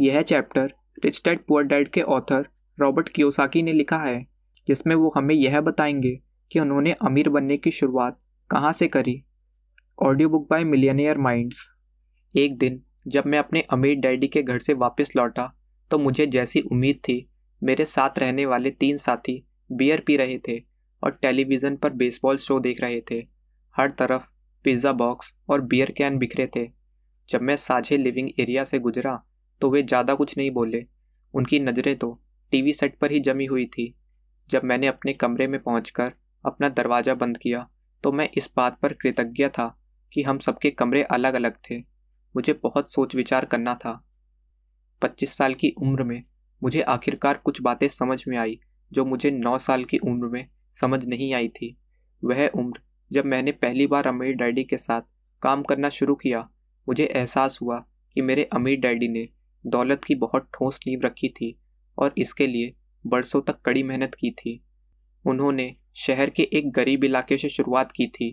यह chapter rich dad poor dad के author Robert Kiyosaki ने लिखा है जिसमें वो हमें यह बताएंगे कि उन्होंने अमीर बनने की शुरुआत कहाँ से करी audio book by millionaire minds एक दिन जब मैं अपने अमीर डैडी के घर से वापस लौटा तो मुझे जैसी उम्मीद थी मेरे साथ रहने वाले तीन साथी बियर पी रहे थे और टेलीविज़न पर बेसबॉल शो देख रहे थे हर तरफ पिज़्ज़ा बॉक्स और बियर कैन बिखरे थे जब मैं साझे लिविंग एरिया से गुजरा तो वे ज़्यादा कुछ नहीं बोले उनकी नज़रें तो टीवी सेट पर ही जमी हुई थी जब मैंने अपने कमरे में पहुंचकर अपना दरवाज़ा बंद किया तो मैं इस बात पर कृतज्ञ था कि हम सबके कमरे अलग अलग थे मुझे बहुत सोच विचार करना था पच्चीस साल की उम्र में मुझे आखिरकार कुछ बातें समझ में आई जो मुझे नौ साल की उम्र में समझ नहीं आई थी वह उम्र जब मैंने पहली बार अमीर डैडी के साथ काम करना शुरू किया मुझे एहसास हुआ कि मेरे अमीर डैडी ने दौलत की बहुत ठोस नींव रखी थी और इसके लिए बरसों तक कड़ी मेहनत की थी उन्होंने शहर के एक गरीब इलाके से शुरुआत की थी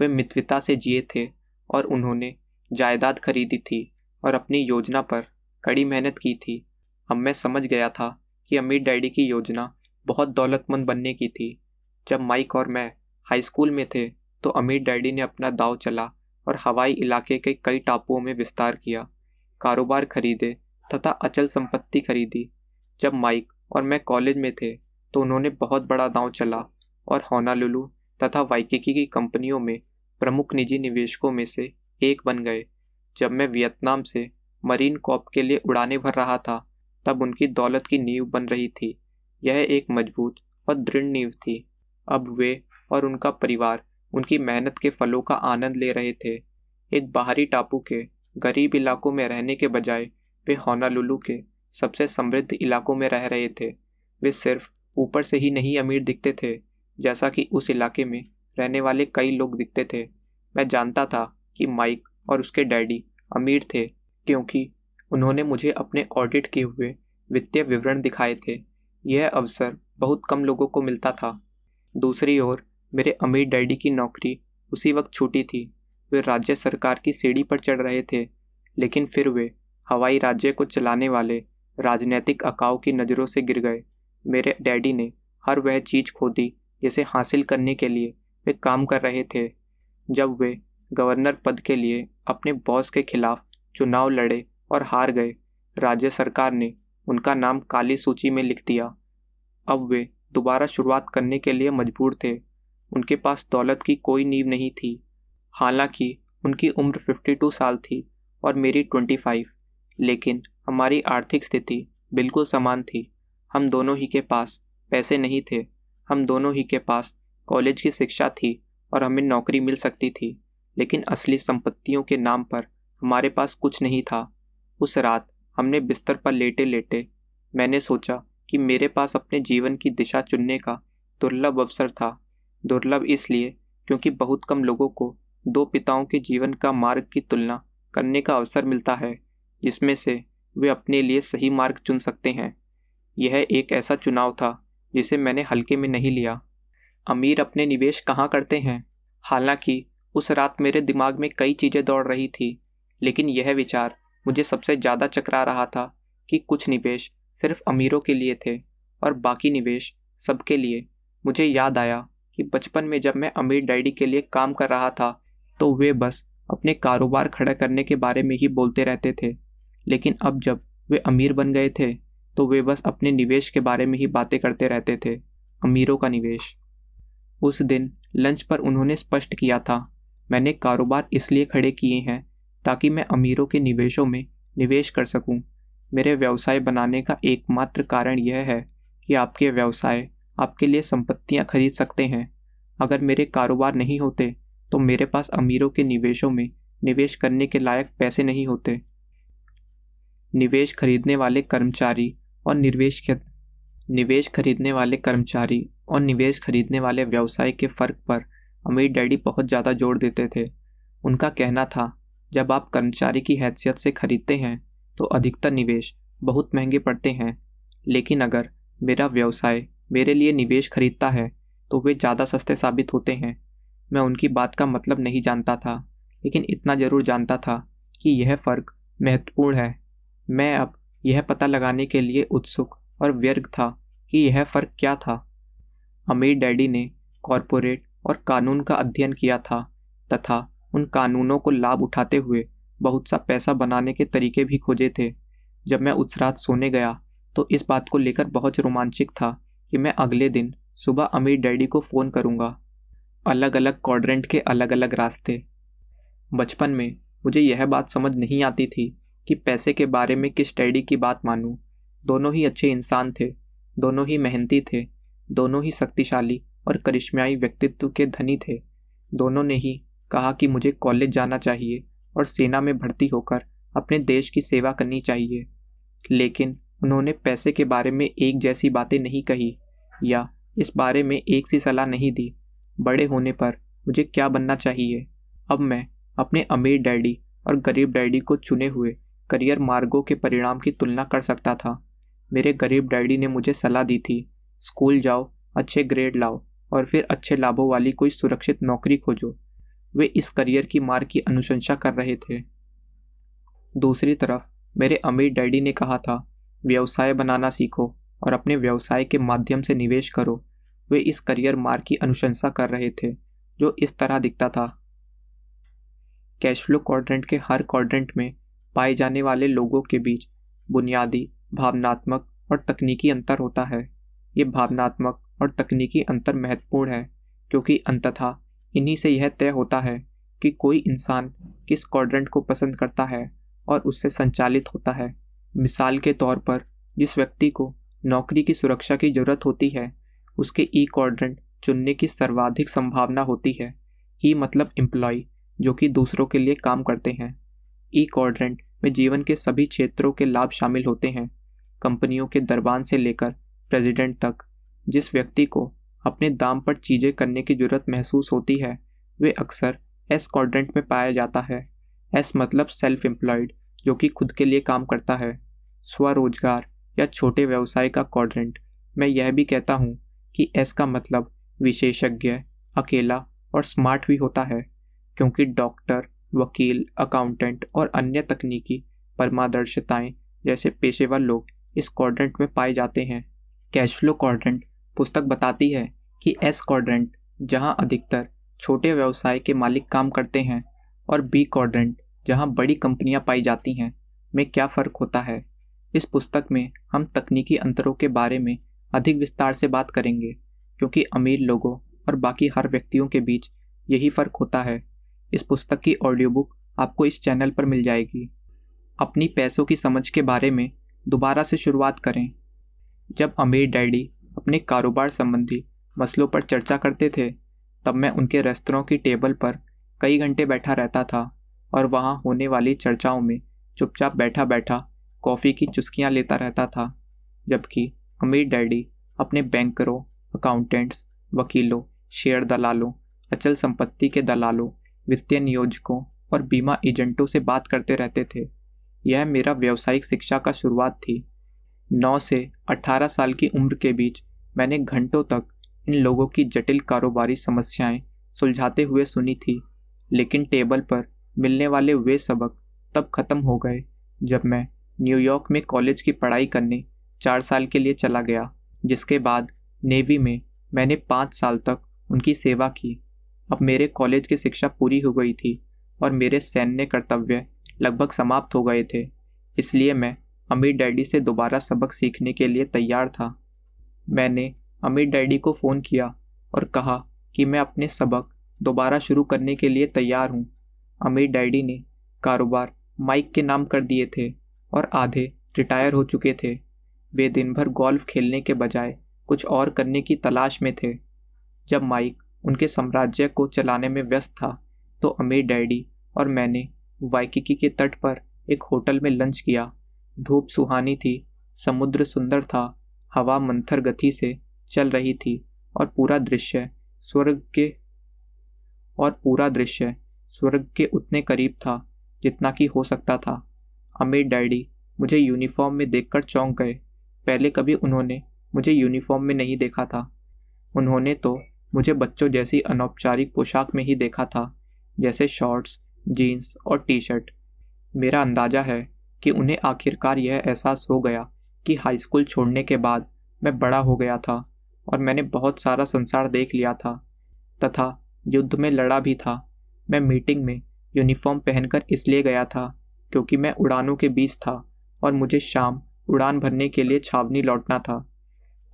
वे मितविता से जिए थे और उन्होंने जायदाद खरीदी थी और अपनी योजना पर कड़ी मेहनत की थी अब मैं समझ गया था कि अमीर डैडी की योजना बहुत दौलतमंद बनने की थी जब माइक और मैं हाई स्कूल में थे तो अमीर डैडी ने अपना दाव चला और हवाई इलाके के कई टापुओं में विस्तार किया कारोबार खरीदे तथा अचल संपत्ति खरीदी जब माइक और मैं कॉलेज में थे तो उन्होंने बहुत बड़ा दांव चला और होनालुलु तथा वाइकिकी की कंपनियों में प्रमुख निजी निवेशकों में से एक बन गए जब मैं वियतनाम से मरीन कॉप के लिए उड़ाने भर रहा था तब उनकी दौलत की नींव बन रही थी यह एक मजबूत और दृढ़ नींव थी अब वे और उनका परिवार उनकी मेहनत के फलों का आनंद ले रहे थे एक बाहरी टापू के गरीब इलाकों में रहने के बजाय वे होनालुलु के सबसे समृद्ध इलाकों में रह रहे थे वे सिर्फ ऊपर से ही नहीं अमीर दिखते थे जैसा कि उस इलाके में रहने वाले कई लोग दिखते थे मैं जानता था कि माइक और उसके डैडी अमीर थे क्योंकि उन्होंने मुझे अपने ऑडिट किए हुए वित्तीय विवरण दिखाए थे यह अवसर बहुत कम लोगों को मिलता था दूसरी ओर मेरे अमीर डैडी की नौकरी उसी वक्त छूटी थी वे राज्य सरकार की सीढ़ी पर चढ़ रहे थे लेकिन फिर वे हवाई राज्य को चलाने वाले राजनैतिक अकाव की नज़रों से गिर गए मेरे डैडी ने हर वह चीज़ खो दी जिसे हासिल करने के लिए वे काम कर रहे थे जब वे गवर्नर पद के लिए अपने बॉस के खिलाफ चुनाव लड़े और हार गए राज्य सरकार ने उनका नाम काली सूची में लिख दिया अब वे दोबारा शुरुआत करने के लिए मजबूर थे उनके पास दौलत की कोई नींव नहीं थी हालांकि उनकी उम्र 52 साल थी और मेरी 25। लेकिन हमारी आर्थिक स्थिति बिल्कुल समान थी हम दोनों ही के पास पैसे नहीं थे हम दोनों ही के पास कॉलेज की शिक्षा थी और हमें नौकरी मिल सकती थी लेकिन असली संपत्तियों के नाम पर हमारे पास कुछ नहीं था उस रात हमने बिस्तर पर लेटे लेटे मैंने सोचा कि मेरे पास अपने जीवन की दिशा चुनने का दुर्लभ अवसर था दुर्लभ इसलिए क्योंकि बहुत कम लोगों को दो पिताओं के जीवन का मार्ग की तुलना करने का अवसर मिलता है जिसमें से वे अपने लिए सही मार्ग चुन सकते हैं यह एक ऐसा चुनाव था जिसे मैंने हल्के में नहीं लिया अमीर अपने निवेश कहाँ करते हैं हालांकि उस रात मेरे दिमाग में कई चीज़ें दौड़ रही थी लेकिन यह विचार मुझे सबसे ज़्यादा चकरा रहा था कि कुछ निवेश सिर्फ अमीरों के लिए थे और बाकी निवेश सबके लिए मुझे याद आया कि बचपन में जब मैं अमीर डैडी के लिए काम कर रहा था तो वे बस अपने कारोबार खड़ा करने के बारे में ही बोलते रहते थे लेकिन अब जब वे अमीर बन गए थे तो वे बस अपने निवेश के बारे में ही बातें करते रहते थे अमीरों का निवेश उस दिन लंच पर उन्होंने स्पष्ट किया था मैंने कारोबार इसलिए खड़े किए हैं ताकि मैं अमीरों के निवेशों में निवेश कर सकूं। मेरे व्यवसाय बनाने का एकमात्र कारण यह है कि आपके व्यवसाय आपके लिए संपत्तियां खरीद सकते हैं अगर मेरे कारोबार नहीं होते तो मेरे पास अमीरों के निवेशों में निवेश करने के लायक पैसे नहीं होते निवेश खरीदने वाले कर्मचारी और निवेश निवेश खरीदने वाले कर्मचारी और निवेश खरीदने वाले व्यवसाय के फ़र्क पर अमीर डैडी बहुत ज़्यादा जोर देते थे उनका कहना था जब आप कर्मचारी की हैसियत से खरीदते हैं तो अधिकतर निवेश बहुत महंगे पड़ते हैं लेकिन अगर मेरा व्यवसाय मेरे लिए निवेश खरीदता है तो वे ज़्यादा सस्ते साबित होते हैं मैं उनकी बात का मतलब नहीं जानता था लेकिन इतना ज़रूर जानता था कि यह फ़र्क महत्वपूर्ण है मैं अब यह पता लगाने के लिए उत्सुक और व्यर्ग था कि यह फ़र्क क्या था अमीर डैडी ने कॉरपोरेट और कानून का अध्ययन किया था तथा उन कानूनों को लाभ उठाते हुए बहुत सा पैसा बनाने के तरीके भी खोजे थे जब मैं उस रात सोने गया तो इस बात को लेकर बहुत रोमांचिक था कि मैं अगले दिन सुबह अमीर डैडी को फ़ोन करूँगा अलग अलग कॉड्रेंट के अलग अलग रास्ते बचपन में मुझे यह बात समझ नहीं आती थी कि पैसे के बारे में किस डैडी की बात मानूं दोनों ही अच्छे इंसान थे दोनों ही मेहनती थे दोनों ही शक्तिशाली और करिश्मियाई व्यक्तित्व के धनी थे दोनों ने ही कहा कि मुझे कॉलेज जाना चाहिए और सेना में भर्ती होकर अपने देश की सेवा करनी चाहिए लेकिन उन्होंने पैसे के बारे में एक जैसी बातें नहीं कही या इस बारे में एक सी सलाह नहीं दी बड़े होने पर मुझे क्या बनना चाहिए अब मैं अपने अमीर डैडी और गरीब डैडी को चुने हुए करियर मार्गों के परिणाम की तुलना कर सकता था मेरे गरीब डैडी ने मुझे सलाह दी थी स्कूल जाओ अच्छे ग्रेड लाओ और फिर अच्छे लाभों वाली कोई सुरक्षित नौकरी खोजो वे इस करियर की मार की अनुशंसा कर रहे थे दूसरी तरफ मेरे अमीर डैडी ने कहा था व्यवसाय बनाना सीखो और अपने व्यवसाय के माध्यम से निवेश करो वे इस करियर मार्ग की अनुशंसा कर रहे थे जो इस तरह दिखता था कैश फ्लो क्वाड्रेंट के हर क्वाड्रेंट में पाए जाने वाले लोगों के बीच बुनियादी भावनात्मक और तकनीकी अंतर होता है ये भावनात्मक और तकनीकी अंतर महत्वपूर्ण है क्योंकि अंततः इन्हीं से यह तय होता है कि कोई इंसान किस क्वाड्रेंट को पसंद करता है और उससे संचालित होता है मिसाल के तौर पर जिस व्यक्ति को नौकरी की सुरक्षा की ज़रूरत होती है उसके ई e क्वाड्रेंट चुनने की सर्वाधिक संभावना होती है ई e मतलब एम्प्लॉय जो कि दूसरों के लिए काम करते हैं ई e क्वाड्रेंट में जीवन के सभी क्षेत्रों के लाभ शामिल होते हैं कंपनियों के दरबान से लेकर प्रेसिडेंट तक जिस व्यक्ति को अपने दाम पर चीज़ें करने की जरूरत महसूस होती है वे अक्सर एस क्वाड्रेंट में पाया जाता है एस मतलब सेल्फ एम्प्लॉयड जो कि खुद के लिए काम करता है स्वरोजगार या छोटे व्यवसाय का क्वाड्रेंट मैं यह भी कहता हूँ कि एस का मतलब विशेषज्ञ अकेला और स्मार्ट भी होता है क्योंकि डॉक्टर वकील अकाउंटेंट और अन्य तकनीकी परमादर्शिताएँ जैसे पेशेवर लोग इस क्वाड्रेंट में पाए जाते हैं कैश फ्लो क्वाड्रेंट पुस्तक बताती है कि एस क्वाड्रेंट जहां अधिकतर छोटे व्यवसाय के मालिक काम करते हैं और बी क्वाड्रेंट जहां बड़ी कंपनियां पाई जाती हैं में क्या फ़र्क होता है इस पुस्तक में हम तकनीकी अंतरों के बारे में अधिक विस्तार से बात करेंगे क्योंकि अमीर लोगों और बाकी हर व्यक्तियों के बीच यही फ़र्क होता है इस पुस्तक की ऑडियो बुक आपको इस चैनल पर मिल जाएगी अपनी पैसों की समझ के बारे में दोबारा से शुरुआत करें जब अमीर डैडी अपने कारोबार संबंधी मसलों पर चर्चा करते थे तब मैं उनके रेस्तरों की टेबल पर कई घंटे बैठा रहता था और वहाँ होने वाली चर्चाओं में चुपचाप बैठा बैठा कॉफ़ी की चुस्कियाँ लेता रहता था जबकि अमीर डैडी अपने बैंकरों अकाउंटेंट्स वकीलों शेयर दलालों अचल संपत्ति के दलालों वित्तीय नियोजकों और बीमा एजेंटों से बात करते रहते थे यह मेरा व्यावसायिक शिक्षा का शुरुआत थी नौ से अठारह साल की उम्र के बीच मैंने घंटों तक इन लोगों की जटिल कारोबारी समस्याएं सुलझाते हुए सुनी थी लेकिन टेबल पर मिलने वाले वे सबक तब ख़त्म हो गए जब मैं न्यूयॉर्क में कॉलेज की पढ़ाई करने चार साल के लिए चला गया जिसके बाद नेवी में मैंने पाँच साल तक उनकी सेवा की अब मेरे कॉलेज की शिक्षा पूरी हो गई थी और मेरे सैन्य कर्तव्य लगभग समाप्त हो गए थे इसलिए मैं अमीर डैडी से दोबारा सबक सीखने के लिए तैयार था मैंने अमीर डैडी को फ़ोन किया और कहा कि मैं अपने सबक दोबारा शुरू करने के लिए तैयार हूँ अमीर डैडी ने कारोबार माइक के नाम कर दिए थे और आधे रिटायर हो चुके थे वे दिन भर गोल्फ खेलने के बजाय कुछ और करने की तलाश में थे जब माइक उनके साम्राज्य को चलाने में व्यस्त था तो अमीर डैडी और मैंने वाइकिकी के तट पर एक होटल में लंच किया धूप सुहानी थी समुद्र सुंदर था हवा मंथर गति से चल रही थी और पूरा दृश्य स्वर्ग के और पूरा दृश्य स्वर्ग के उतने करीब था जितना कि हो सकता था अमीर डैडी मुझे यूनिफॉर्म में देखकर चौंक गए पहले कभी उन्होंने मुझे यूनिफॉर्म में नहीं देखा था उन्होंने तो मुझे बच्चों जैसी अनौपचारिक पोशाक में ही देखा था जैसे शॉर्ट्स जीन्स और टी शर्ट मेरा अंदाज़ा है कि उन्हें आखिरकार यह एहसास हो गया कि हाई स्कूल छोड़ने के बाद मैं बड़ा हो गया था और मैंने बहुत सारा संसार देख लिया था तथा युद्ध में लड़ा भी था मैं मीटिंग में यूनिफॉर्म पहनकर इसलिए गया था क्योंकि मैं उड़ानों के बीच था और मुझे शाम उड़ान भरने के लिए छावनी लौटना था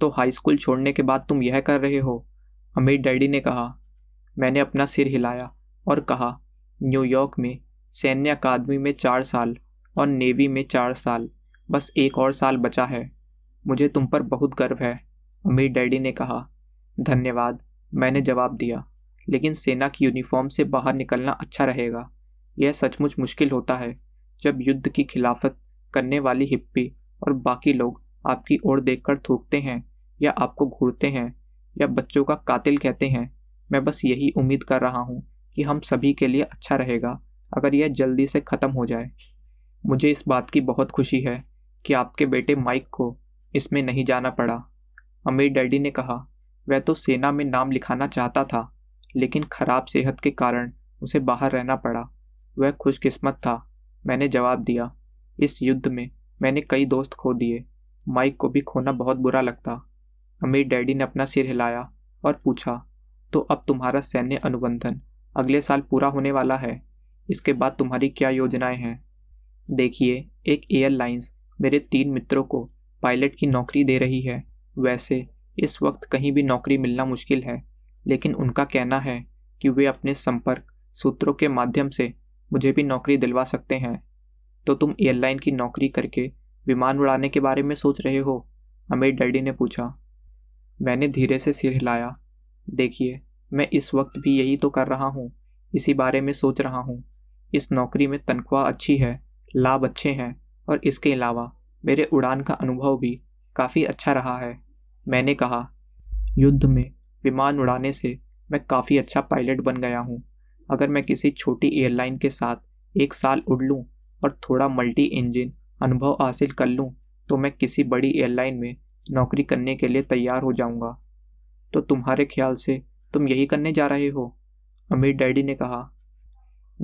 तो हाई स्कूल छोड़ने के बाद तुम यह कर रहे हो अमीर डैडी ने कहा मैंने अपना सिर हिलाया और कहा न्यूयॉर्क में सैन्य अकादमी में चार साल और नेवी में चार साल बस एक और साल बचा है मुझे तुम पर बहुत गर्व है अमीर डैडी ने कहा धन्यवाद मैंने जवाब दिया लेकिन सेना की यूनिफॉर्म से बाहर निकलना अच्छा रहेगा यह सचमुच मुश्किल होता है जब युद्ध की खिलाफत करने वाली हिप्पी और बाकी लोग आपकी ओर देखकर थूकते हैं या आपको घूरते हैं या बच्चों का कातिल कहते हैं मैं बस यही उम्मीद कर रहा हूँ कि हम सभी के लिए अच्छा रहेगा अगर यह जल्दी से ख़त्म हो जाए मुझे इस बात की बहुत खुशी है कि आपके बेटे माइक को इसमें नहीं जाना पड़ा अमीर डैडी ने कहा वह तो सेना में नाम लिखाना चाहता था लेकिन खराब सेहत के कारण उसे बाहर रहना पड़ा वह खुशकिस्मत था मैंने जवाब दिया इस युद्ध में मैंने कई दोस्त खो दिए माइक को भी खोना बहुत बुरा लगता अमीर डैडी ने अपना सिर हिलाया और पूछा तो अब तुम्हारा सैन्य अनुबंधन अगले साल पूरा होने वाला है इसके बाद तुम्हारी क्या योजनाएं हैं देखिए एक एयरलाइंस मेरे तीन मित्रों को पायलट की नौकरी दे रही है वैसे इस वक्त कहीं भी नौकरी मिलना मुश्किल है लेकिन उनका कहना है कि वे अपने संपर्क सूत्रों के माध्यम से मुझे भी नौकरी दिलवा सकते हैं तो तुम एयरलाइन की नौकरी करके विमान उड़ाने के बारे में सोच रहे हो अमीर डैडी ने पूछा मैंने धीरे से सिर हिलाया देखिए मैं इस वक्त भी यही तो कर रहा हूँ इसी बारे में सोच रहा हूँ इस नौकरी में तनख्वाह अच्छी है लाभ अच्छे हैं और इसके अलावा मेरे उड़ान का अनुभव भी काफ़ी अच्छा रहा है मैंने कहा युद्ध में विमान उड़ाने से मैं काफ़ी अच्छा पायलट बन गया हूँ अगर मैं किसी छोटी एयरलाइन के साथ एक साल उड़ लूँ और थोड़ा मल्टी इंजन अनुभव हासिल कर लूँ तो मैं किसी बड़ी एयरलाइन में नौकरी करने के लिए तैयार हो जाऊंगा तो तुम्हारे ख्याल से तुम यही करने जा रहे हो अमीर डैडी ने कहा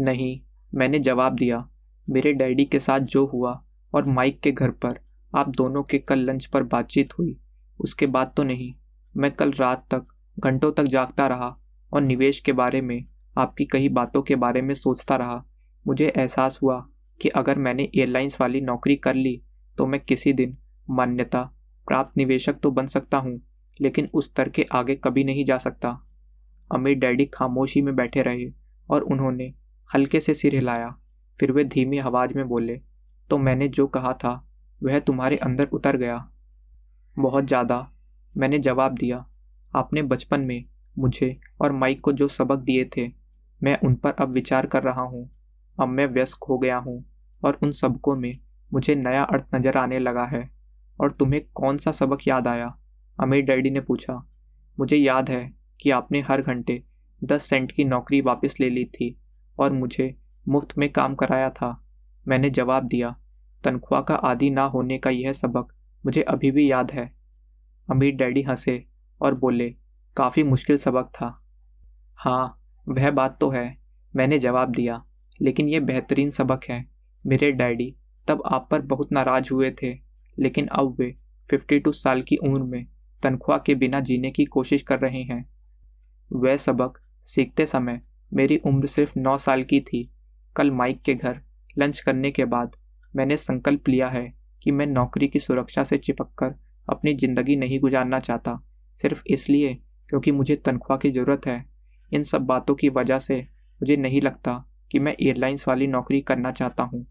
नहीं मैंने जवाब दिया मेरे डैडी के साथ जो हुआ और माइक के घर पर आप दोनों के कल लंच पर बातचीत हुई उसके बाद तो नहीं मैं कल रात तक घंटों तक जागता रहा और निवेश के बारे में आपकी कई बातों के बारे में सोचता रहा मुझे एहसास हुआ कि अगर मैंने एयरलाइंस वाली नौकरी कर ली तो मैं किसी दिन मान्यता प्राप्त निवेशक तो बन सकता हूँ लेकिन उस स्तर के आगे कभी नहीं जा सकता अमीर डैडी खामोशी में बैठे रहे और उन्होंने हल्के से सिर हिलाया फिर वे धीमी आवाज में बोले तो मैंने जो कहा था वह तुम्हारे अंदर उतर गया बहुत ज़्यादा मैंने जवाब दिया आपने बचपन में मुझे और माइक को जो सबक दिए थे मैं उन पर अब विचार कर रहा हूँ अब मैं व्यस्क हो गया हूँ और उन सबकों में मुझे नया अर्थ नज़र आने लगा है और तुम्हें कौन सा सबक याद आया अमीर डैडी ने पूछा मुझे याद है कि आपने हर घंटे दस सेंट की नौकरी वापस ले ली थी और मुझे मुफ्त में काम कराया था मैंने जवाब दिया तनख्वाह का आदि ना होने का यह सबक मुझे अभी भी याद है अमीर डैडी हंसे और बोले काफ़ी मुश्किल सबक था हाँ वह बात तो है मैंने जवाब दिया लेकिन यह बेहतरीन सबक है मेरे डैडी तब आप पर बहुत नाराज़ हुए थे लेकिन अब वे 52 साल की उम्र में तनख्वाह के बिना जीने की कोशिश कर रहे हैं वह सबक सीखते समय मेरी उम्र सिर्फ नौ साल की थी कल माइक के घर लंच करने के बाद मैंने संकल्प लिया है कि मैं नौकरी की सुरक्षा से चिपक कर अपनी ज़िंदगी नहीं गुजारना चाहता सिर्फ इसलिए क्योंकि मुझे तनख्वाह की ज़रूरत है इन सब बातों की वजह से मुझे नहीं लगता कि मैं एयरलाइंस वाली नौकरी करना चाहता हूँ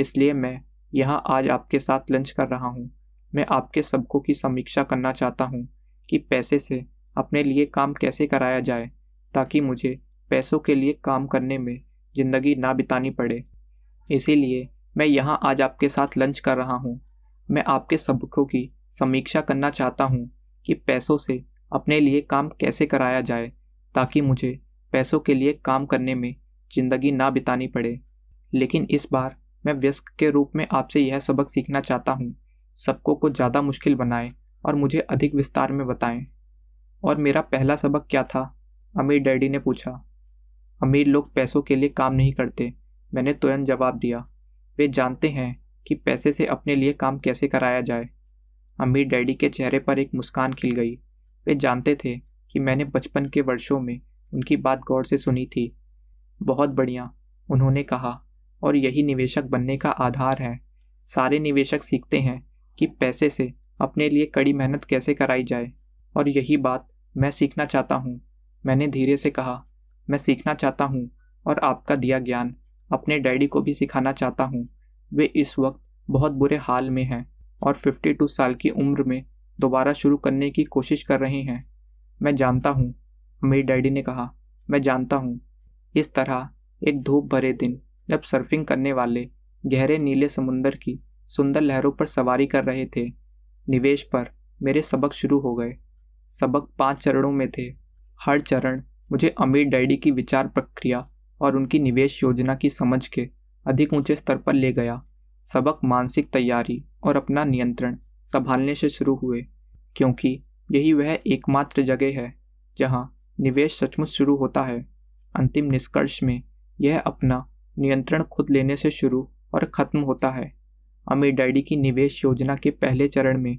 इसलिए मैं यहाँ आज आपके साथ लंच कर रहा हूँ मैं आपके सबकों की समीक्षा करना चाहता हूँ कि पैसे से अपने लिए काम कैसे कराया जाए ताकि मुझे पैसों के लिए काम करने में ज़िंदगी ना बितानी पड़े इसीलिए मैं यहाँ आज आपके साथ लंच कर रहा हूँ मैं आपके सबकों की समीक्षा करना चाहता हूँ कि पैसों से अपने लिए काम कैसे कराया जाए ताकि मुझे पैसों के लिए काम करने में ज़िंदगी ना बितानी पड़े लेकिन इस बार मैं व्यस्क के रूप में आपसे यह सबक सीखना चाहता हूँ सबको कुछ ज़्यादा मुश्किल बनाएं और मुझे अधिक विस्तार में बताएं और मेरा पहला सबक क्या था अमीर डैडी ने पूछा अमीर लोग पैसों के लिए काम नहीं करते मैंने तुरंत जवाब दिया वे जानते हैं कि पैसे से अपने लिए काम कैसे कराया जाए अमीर डैडी के चेहरे पर एक मुस्कान खिल गई वे जानते थे कि मैंने बचपन के वर्षों में उनकी बात गौर से सुनी थी बहुत बढ़िया उन्होंने कहा और यही निवेशक बनने का आधार है सारे निवेशक सीखते हैं कि पैसे से अपने लिए कड़ी मेहनत कैसे कराई जाए और यही बात मैं सीखना चाहता हूँ मैंने धीरे से कहा मैं सीखना चाहता हूँ और आपका दिया ज्ञान अपने डैडी को भी सिखाना चाहता हूँ वे इस वक्त बहुत बुरे हाल में हैं और 52 साल की उम्र में दोबारा शुरू करने की कोशिश कर रहे हैं मैं जानता हूँ मेरे डैडी ने कहा मैं जानता हूँ इस तरह एक धूप भरे दिन जब सर्फिंग करने वाले गहरे नीले समुंदर की सुंदर लहरों पर सवारी कर रहे थे निवेश पर मेरे सबक शुरू हो गए सबक पांच चरणों में थे हर चरण मुझे अमीर डैडी की विचार प्रक्रिया और उनकी निवेश योजना की समझ के अधिक ऊंचे स्तर पर ले गया सबक मानसिक तैयारी और अपना नियंत्रण संभालने से शुरू हुए क्योंकि यही वह एकमात्र जगह है जहां निवेश सचमुच शुरू होता है अंतिम निष्कर्ष में यह अपना नियंत्रण खुद लेने से शुरू और ख़त्म होता है अमीर डैडी की निवेश योजना के पहले चरण में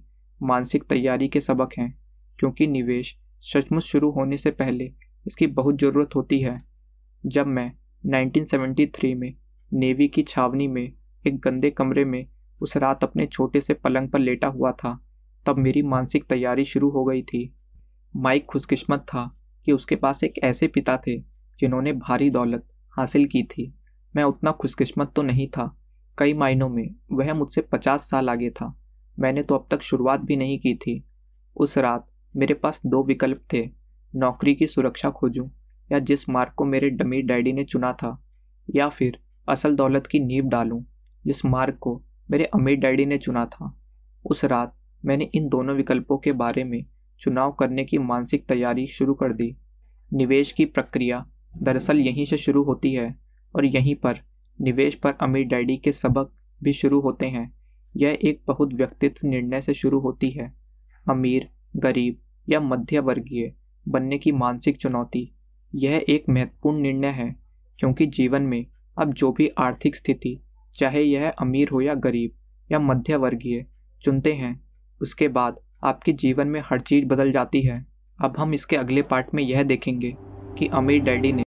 मानसिक तैयारी के सबक हैं क्योंकि निवेश सचमुच शुरू होने से पहले इसकी बहुत ज़रूरत होती है जब मैं 1973 में नेवी की छावनी में एक गंदे कमरे में उस रात अपने छोटे से पलंग पर लेटा हुआ था तब मेरी मानसिक तैयारी शुरू हो गई थी माइक खुशकिस्मत था कि उसके पास एक ऐसे पिता थे जिन्होंने भारी दौलत हासिल की थी मैं उतना खुशकिस्मत तो नहीं था कई मायनों में वह मुझसे पचास साल आगे था मैंने तो अब तक शुरुआत भी नहीं की थी उस रात मेरे पास दो विकल्प थे नौकरी की सुरक्षा खोजूं या जिस मार्ग को मेरे डमी डैडी ने चुना था या फिर असल दौलत की नींव डालूं जिस मार्ग को मेरे अमीर डैडी ने चुना था उस रात मैंने इन दोनों विकल्पों के बारे में चुनाव करने की मानसिक तैयारी शुरू कर दी निवेश की प्रक्रिया दरअसल यहीं से शुरू होती है और यहीं पर निवेश पर अमीर डैडी के सबक भी शुरू होते हैं यह एक बहुत व्यक्तित्व निर्णय से शुरू होती है अमीर गरीब या मध्य वर्गीय बनने की मानसिक चुनौती यह एक महत्वपूर्ण निर्णय है क्योंकि जीवन में अब जो भी आर्थिक स्थिति चाहे यह अमीर हो या गरीब या मध्य वर्गीय चुनते हैं उसके बाद आपके जीवन में हर चीज़ बदल जाती है अब हम इसके अगले पार्ट में यह देखेंगे कि अमीर डैडी ने